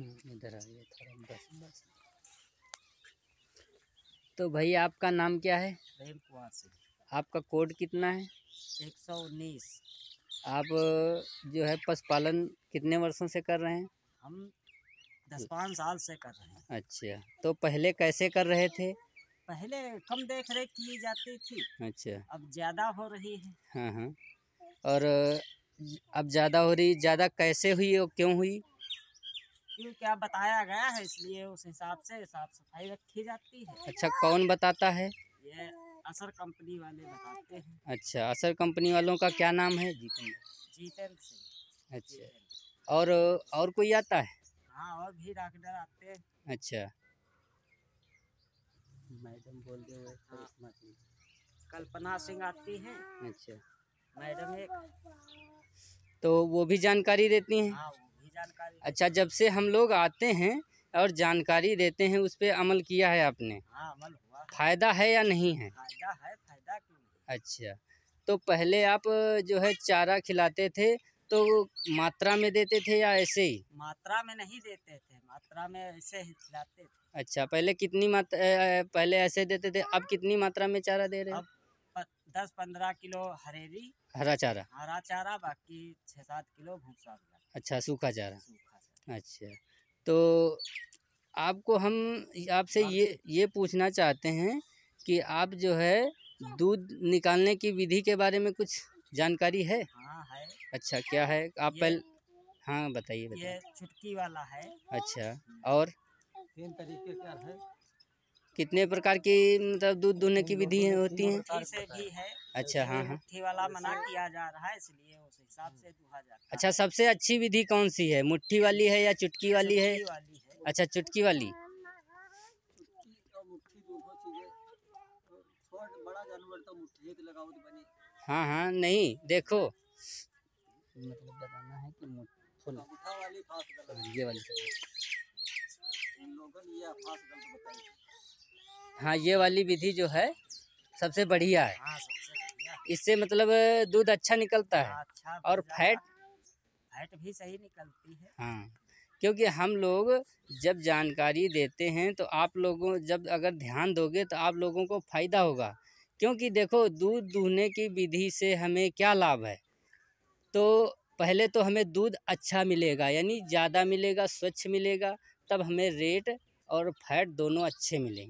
इधर गया थोड़ा बस बस तो भाई आपका नाम क्या है प्रेम कुमार सिंह आपका कोड कितना है एक सौ उन्नीस आप जो है पशुपालन कितने वर्षों से कर रहे हैं हम दस पाँच साल से कर रहे हैं अच्छा तो पहले कैसे कर रहे थे पहले कम देख रेख की जाती थी अच्छा अब ज़्यादा हो रही है हाँ हाँ और अब ज़्यादा हो रही ज़्यादा कैसे हुई और क्यों हुई कि क्या बताया गया है इसलिए उस हिसाब से साफ सफाई रखी जाती है अच्छा कौन बताता है ये असर कंपनी वाले बताते हैं अच्छा असर कंपनी वालों का क्या नाम है जीतन जीतन सिंह अच्छा और और कोई आता है हाँ और भी डॉक्टर आते हैं अच्छा मैडम बोल रहे कल्पना सिंह आती है अच्छा मैडम एक तो वो भी जानकारी देती हैं हाँ, अच्छा जब से हम लोग आते हैं और जानकारी देते हैं उस पर अमल किया है आपने हाँ, अमल हुआ फायदा है या नहीं है फायदा है फायदा क्यों अच्छा तो पहले आप जो है चारा खिलाते थे तो मात्रा में देते थे या ऐसे ही मात्रा में नहीं देते थे मात्रा में ऐसे ही खिलाते थे अच्छा पहले कितनी मात्रा पहले ऐसे देते थे अब कितनी मात्रा में चारा दे रहे हैं दस पंद्रह किलो हरेरी हरा चारा हरा चारा बाकी छः सात किलो भूसा अच्छा सूखा चारा अच्छा तो आपको हम आपसे ये ये पूछना चाहते हैं कि आप जो है दूध निकालने की विधि के बारे में कुछ जानकारी है हाँ है अच्छा क्या है आप पहले हाँ बताइए बताइए ये चुटकी वाला है अच्छा और तीन तरीके का है कितने प्रकार की मतलब दूध दूहने की विधि होती है, है अच्छा हाँ हाँ वाला मना किया जा रहा है इसलिए उस हिसाब से हाँ। अच्छा सबसे अच्छी विधि कौन सी है मुट्ठी वाली है या चुटकी वाली है अच्छा चुटकी वाली तो तो हाँ हाँ नहीं देखो मतलब बताना है कि हाँ, ये वाली तो हाँ ये वाली विधि जो है सबसे बढ़िया है हाँ, इससे मतलब दूध अच्छा निकलता है अच्छा और फैट फैट भी सही निकलती है हाँ क्योंकि हम लोग जब जानकारी देते हैं तो आप लोगों जब अगर ध्यान दोगे तो आप लोगों को फ़ायदा होगा क्योंकि देखो दूध दूहने की विधि से हमें क्या लाभ है तो पहले तो हमें दूध अच्छा मिलेगा यानी ज़्यादा मिलेगा स्वच्छ मिलेगा तब हमें रेट और फैट दोनों अच्छे मिलेंगे